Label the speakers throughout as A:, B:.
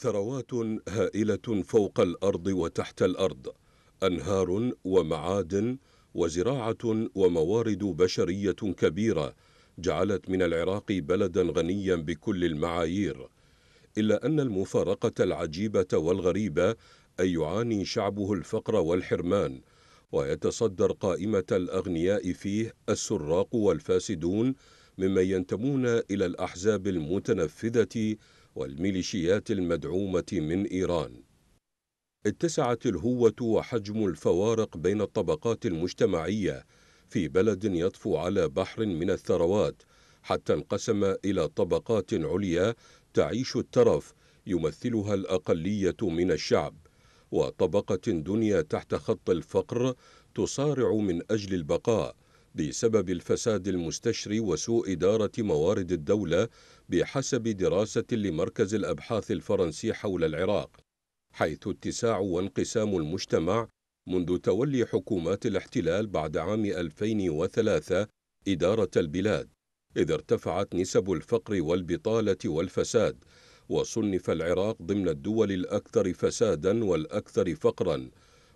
A: ثروات هائله فوق الارض وتحت الارض انهار ومعادن وزراعه وموارد بشريه كبيره جعلت من العراق بلدا غنيا بكل المعايير الا ان المفارقه العجيبه والغريبه ان يعاني شعبه الفقر والحرمان ويتصدر قائمه الاغنياء فيه السراق والفاسدون ممن ينتمون الى الاحزاب المتنفذه والميليشيات المدعومة من إيران اتسعت الهوة وحجم الفوارق بين الطبقات المجتمعية في بلد يطفو على بحر من الثروات حتى انقسم إلى طبقات عليا تعيش الترف يمثلها الأقلية من الشعب وطبقة دنيا تحت خط الفقر تصارع من أجل البقاء بسبب الفساد المستشري وسوء إدارة موارد الدولة بحسب دراسة لمركز الأبحاث الفرنسي حول العراق حيث اتساع وانقسام المجتمع منذ تولي حكومات الاحتلال بعد عام 2003 إدارة البلاد إذ ارتفعت نسب الفقر والبطالة والفساد وصنف العراق ضمن الدول الأكثر فسادا والأكثر فقرا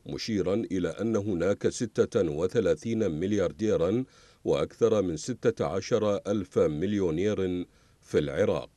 A: مشيرا إلى أن هناك 36 مليارديرا وأكثر من 16 ألف مليونير في العراق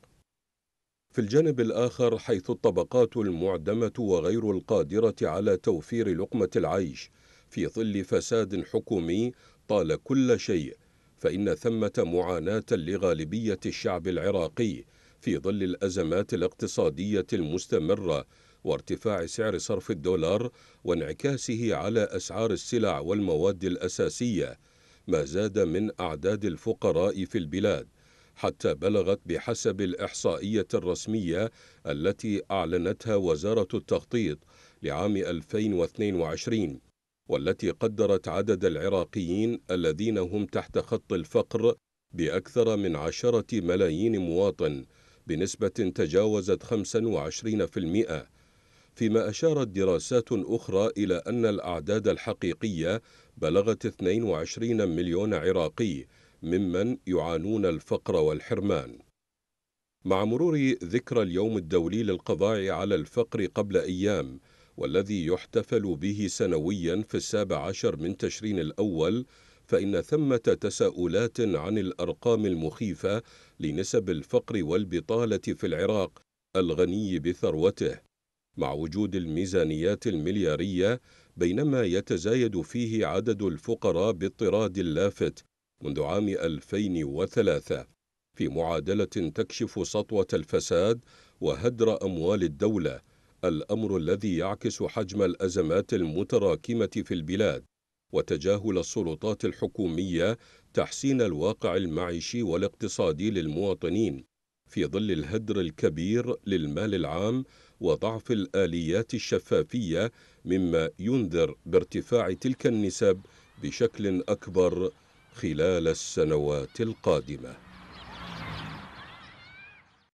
A: في الجانب الآخر حيث الطبقات المعدمة وغير القادرة على توفير لقمة العيش في ظل فساد حكومي طال كل شيء فإن ثمة معاناة لغالبية الشعب العراقي في ظل الأزمات الاقتصادية المستمرة وارتفاع سعر صرف الدولار وانعكاسه على أسعار السلع والمواد الأساسية ما زاد من أعداد الفقراء في البلاد حتى بلغت بحسب الإحصائية الرسمية التي أعلنتها وزارة التخطيط لعام 2022 والتي قدرت عدد العراقيين الذين هم تحت خط الفقر بأكثر من عشرة ملايين مواطن بنسبة تجاوزت 25% فيما أشارت دراسات أخرى إلى أن الأعداد الحقيقية بلغت 22 مليون عراقي ممن يعانون الفقر والحرمان مع مرور ذكرى اليوم الدولي للقضاء على الفقر قبل أيام والذي يحتفل به سنويا في السابع عشر من تشرين الأول فإن ثمة تساؤلات عن الأرقام المخيفة لنسب الفقر والبطالة في العراق الغني بثروته مع وجود الميزانيات المليارية بينما يتزايد فيه عدد الفقراء باضطراد لافت منذ عام 2003 في معادلة تكشف سطوة الفساد وهدر أموال الدولة الأمر الذي يعكس حجم الأزمات المتراكمة في البلاد وتجاهل السلطات الحكومية تحسين الواقع المعيشي والاقتصادي للمواطنين في ظل الهدر الكبير للمال العام وضعف الآليات الشفافية مما ينذر بارتفاع تلك النسب بشكل أكبر خلال السنوات القادمة